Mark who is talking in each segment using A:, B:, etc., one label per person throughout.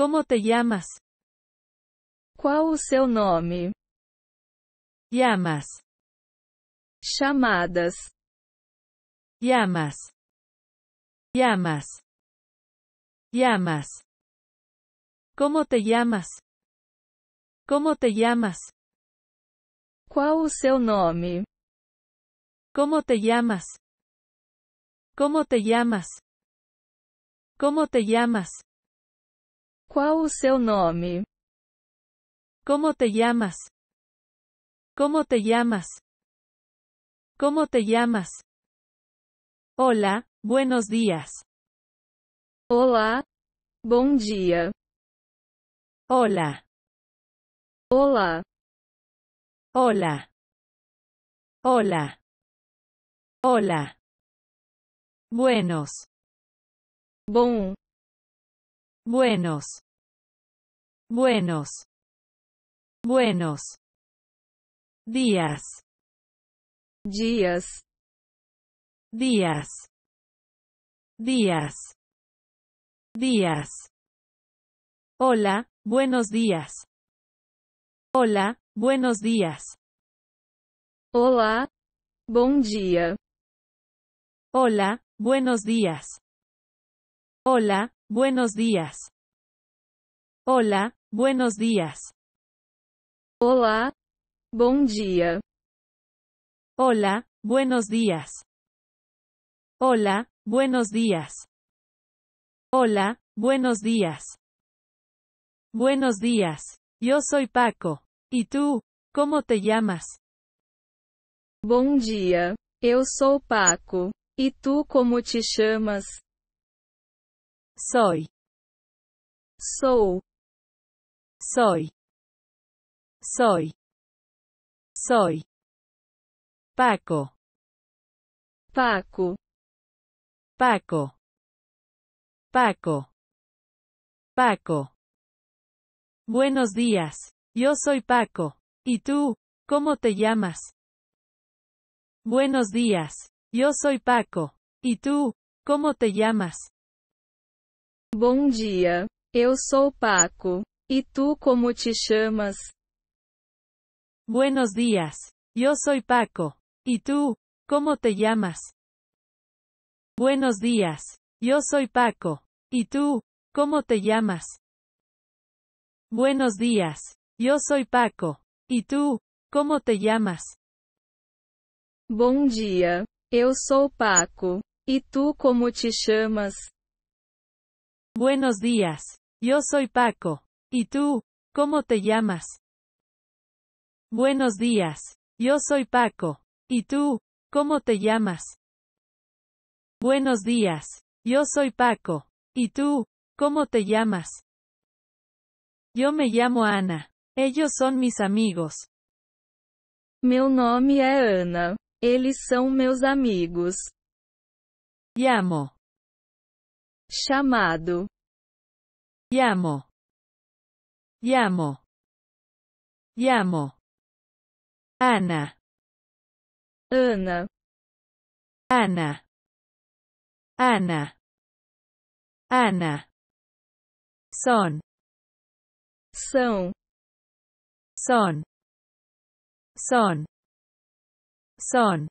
A: Como te llamas? Qual o seu nome? Llamas. Chamadas. Llamas. Llamas. Llamas. Como te llamas? Como te llamas? Qual o seu nome? Como te llamas? Como te llamas? Como te llamas? cuál es seu nombre ¿Cómo te llamas? ¿Cómo te llamas? ¿Cómo te llamas? Hola, buenos días. hola bom día Hola. Hola. Hola. Hola. Hola. Buenos. Bom buenos, buenos, buenos, días, días, días, días, días. Hola, buenos días. Hola, buenos días. hola buen día. Hola, buenos días. Hola, Buenos días. Hola, buenos días. Hola, bom día. Hola, buenos días. Hola, buenos días. Hola, buenos días. Buenos días. Yo soy Paco. ¿Y tú? ¿Cómo te llamas? Bom dia. Eu sou Paco. Y tú como te chamas? Soy. Sou. Soy. Soy. Soy. Paco. Paco. Paco. Paco. Paco. Buenos días. Yo soy Paco. ¿Y tú? ¿Cómo te llamas? Buenos días. Yo soy Paco. ¿Y tú? ¿Cómo te llamas? Bom dia. Eu sou Paco. ¿Y e tú como te chamas? Buenos días. Yo soy Paco. ¿Y tú? ¿Cómo te llamas? Buenos días. Yo soy Paco. ¿Y tú? ¿Cómo te llamas? Buenos días. Yo soy Paco. ¿Y tú? ¿Cómo te llamas? Bom dia. Eu sou Paco. ¿Y tú cómo te llamas? Buenos días. Yo soy Paco. ¿Y tú? ¿Cómo te llamas? Buenos días. Yo soy Paco. ¿Y tú? ¿Cómo te llamas? Buenos días. Yo soy Paco. ¿Y tú? ¿Cómo te llamas? Yo me llamo Ana. Ellos son mis amigos. Meu nome é Ana. Eles são meus amigos. Llamo. chamado Llamo. Llamo. Llamo. Ana. Ana. Ana. Ana. Ana. Son. São. Son. Son. Son.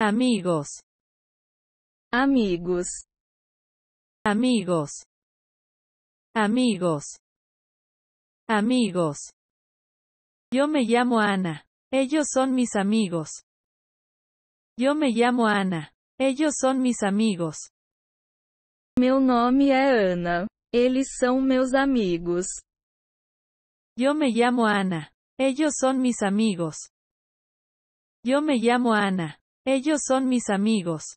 A: Amigos. Amigos. amigos, amigos, amigos. Yo me llamo Ana. Ellos son mis amigos. Yo me llamo Ana. Ellos son mis amigos. Meu nome é Ana. Eles são meus amigos. Yo me llamo Ana. Ellos son mis amigos. Yo me llamo Ana. Ellos son mis amigos.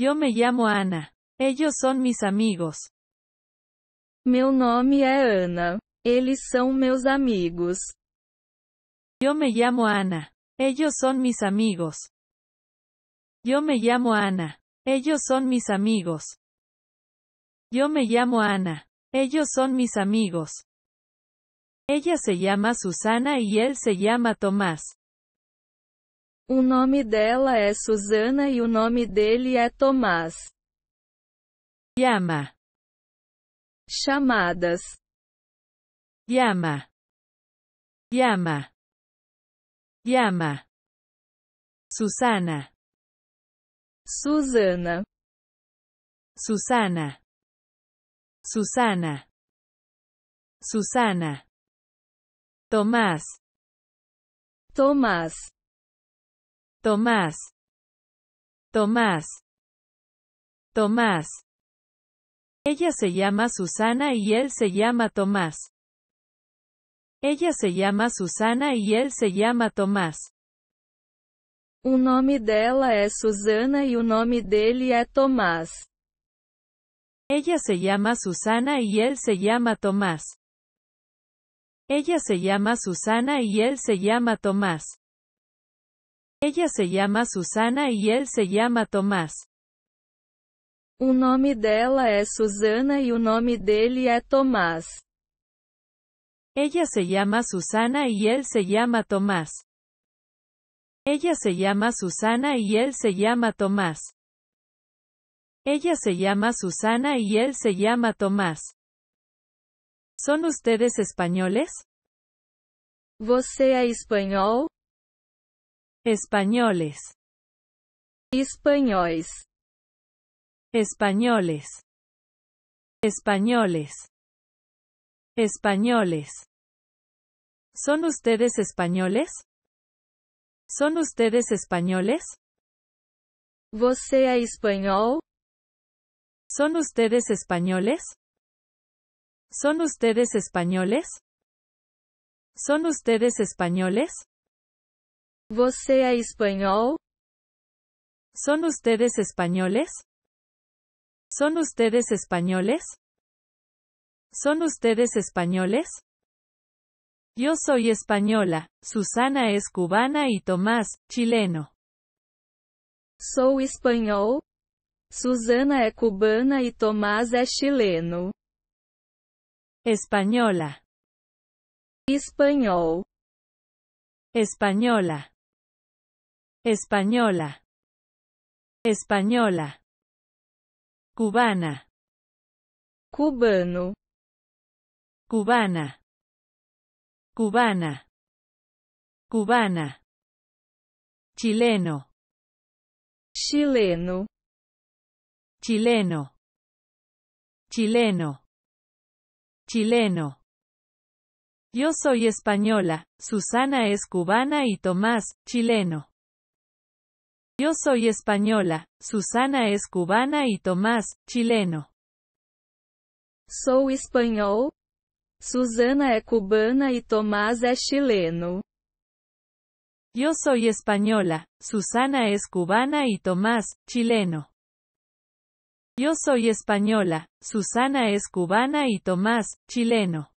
A: Yo me llamo Ana. Ellos son mis amigos. Meu nombre es Ana. Ellos son meus amigos. Yo me llamo Ana. Ellos son mis amigos. Yo me llamo Ana. Ellos son mis amigos. Yo me llamo Ana. Ellos son mis amigos. Ella se llama Susana y él se llama Tomás. O nome dela é Susana e o nome dele é Tomás. Llama. llamadas Llama. Llama. Llama. Susana. Susana. Susana. Susana. Susana. Tomás. Tomás. Tomás. Tomás. Tomás. Ella se llama Susana y él se llama Tomás. Ella se llama Susana y él se llama Tomás. O nome dela es Susana e o nome dele é Tomás. Ella se llama Susana y él se llama Tomás. Ella se llama Susana y él se llama Tomás. Ella se llama Susana y él se llama Tomás. O nome dela es Susana y e o nome dele é Tomás. Ella se llama Susana y él se llama Tomás. Ella se llama Susana y él se llama Tomás. Ella se llama Susana y él se llama Tomás. ¿Son ustedes españoles? ¿Vos es español? Españoles. Españoles españoles, españoles, españoles. ¿Son ustedes españoles? ¿Son ustedes españoles? ¿Vos sea español ¿Son ustedes españoles? ¿Son ustedes españoles? ¿Son ustedes españoles? ¿Vos español? ¿Son ustedes españoles? ¿Son ustedes españoles? ¿Son ustedes españoles? Yo soy española, Susana es cubana y Tomás, chileno. ¿Soy español? Susana es cubana y e Tomás es chileno. Española. español Española. Española. Española cubana, cubano, cubana, cubana, cubana, chileno, chileno, chileno, chileno, chileno. Yo soy española, Susana es cubana y Tomás, chileno. Yo soy española, Susana es cubana y Tomás, chileno. Soy español, Susana es cubana y e Tomás es chileno. Yo soy española, Susana es cubana y Tomás, chileno. Yo soy española, Susana es cubana y Tomás, chileno.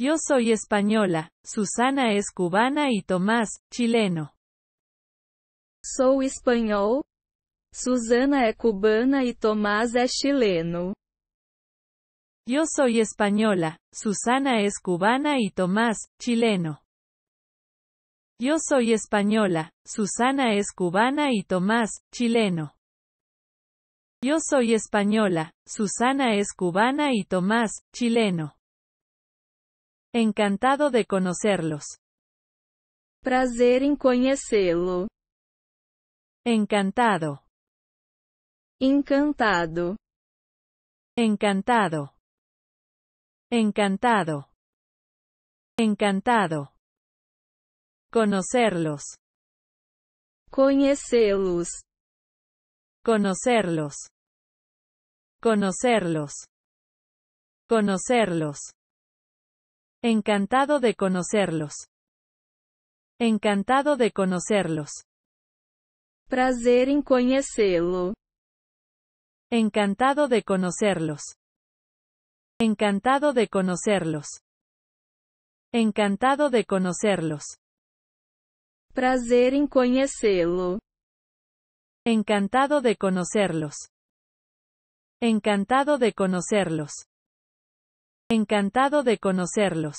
A: Yo soy española, Susana es cubana y Tomás, chileno. Sou espanhol. Susana es cubana y e Tomás es chileno. Yo soy española, Susana es cubana y Tomás, chileno. Yo soy española, Susana es cubana y Tomás, chileno. Yo soy española, Susana es cubana y Tomás, chileno. Encantado de conocerlos. Prazer en em conocerlo. Encantado. Encantado. Encantado. Encantado. Encantado. Conocerlos. Conocerlos. Conocerlos. Conocerlos. Conocerlos. Encantado de conocerlos. Encantado de conocerlos. Prazer en em conocerlo Encantado de conocerlos. Encantado de conocerlos. Encantado de conocerlos. Prazer en em conocerlo Encantado de conocerlos. Encantado de conocerlos. Encantado de conocerlos.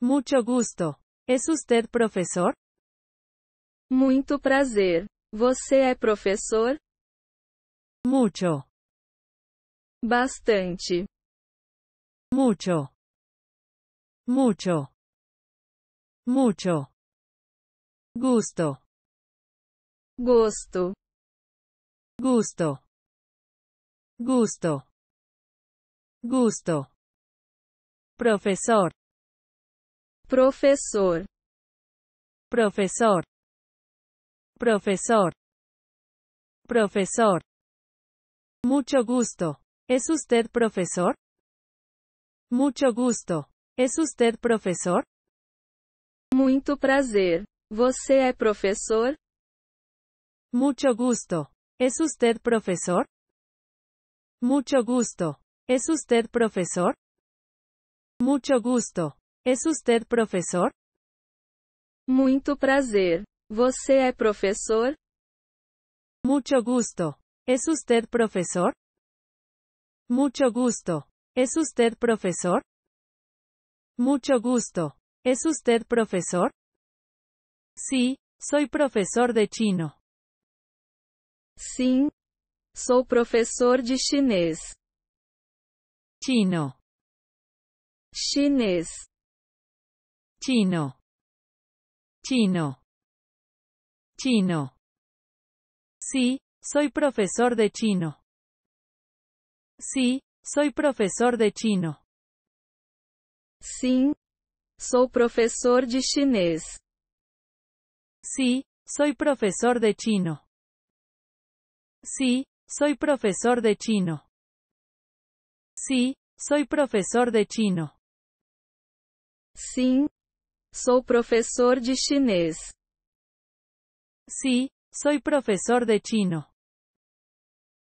A: Mucho gusto. ¿Es usted profesor? Muito prazer. Você é professor? Mucho. Bastante. Mucho. Mucho. Mucho. Gusto. Gosto. Gusto. Gusto. Gusto. Professor. Professor. Professor. Profesor. Profesor. Mucho gusto. ¿Es usted profesor? Mucho gusto. ¿Es usted profesor? Muito prazer. ¿Você es profesor? Mucho gusto. ¿Es usted profesor? Mucho gusto. ¿Es usted profesor? Mucho gusto. ¿Es usted profesor? Mucho prazer. Você é professor? Mucho gusto. ¿Es usted profesor? Mucho gusto. ¿Es usted profesor? Mucho gusto. ¿Es usted profesor? Sí, soy profesor de chino. Sí, soy profesor de chinés. Chino. Chinés. Chino. Chino. Chino. Sí, soy profesor de chino. Sí, soy profesor de chino. Sí, soy profesor de chinés. Sí, soy profesor de chino. Sí, soy profesor de chino. Sí, soy profesor de chino. Sí, soy profesor de chinês. Sí, soy profesor de chino.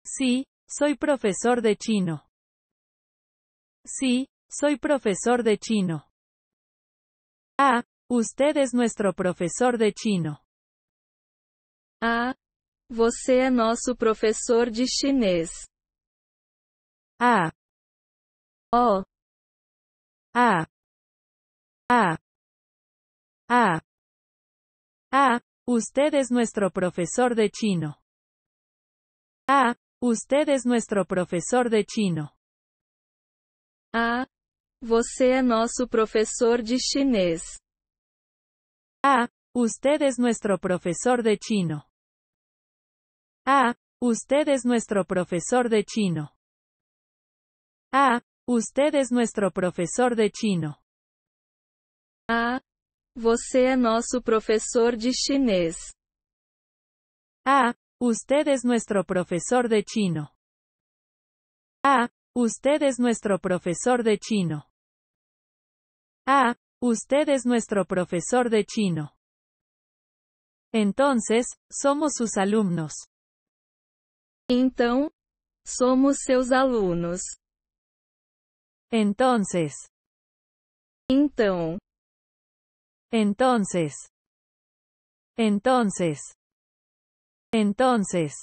A: Sí, soy profesor de chino. Sí, soy profesor de chino. Ah, usted es nuestro profesor de chino. Ah, você é nosso profesor de chinês. Ah. Oh. Ah. Ah. Ah. Ah. Usted es nuestro profesor de chino. Ah, Usted es nuestro profesor de chino. Ah, Você é nosso professor de chinês. Ah, Usted es nuestro profesor de chino. Ah, Usted es nuestro profesor de chino. Ah, Usted es nuestro profesor de chino. Ah. Você é nosso professor de chinês. Ah, usted es nuestro profesor de chino. Ah, usted es nuestro profesor de chino. Ah, usted es nuestro profesor de chino. Entonces, somos sus alumnos. Então, somos seus alunos. Entonces. Então. Entonces. Entonces. Entonces.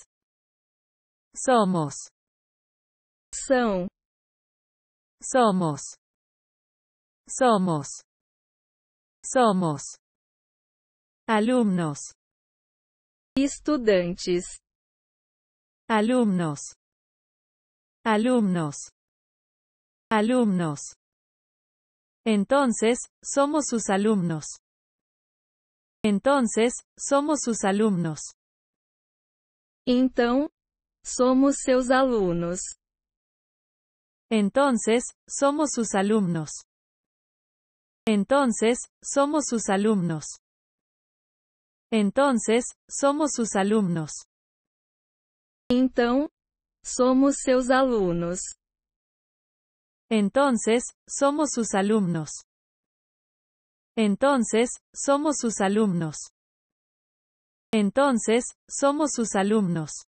A: Somos. son, Somos. Somos. Somos. Alumnos. estudiantes, Alumnos. Alumnos. Alumnos. Entonces, somos sus alumnos. Entonces, somos sus alumnos. Então, somos seus alumnos. Entonces, somos sus alumnos. Entonces, somos sus alumnos. Entonces, somos sus alumnos. Entonces, somos seus alumnos. Entonces, somos sus alumnos. Entonces, somos sus alumnos. Entonces, somos sus alumnos.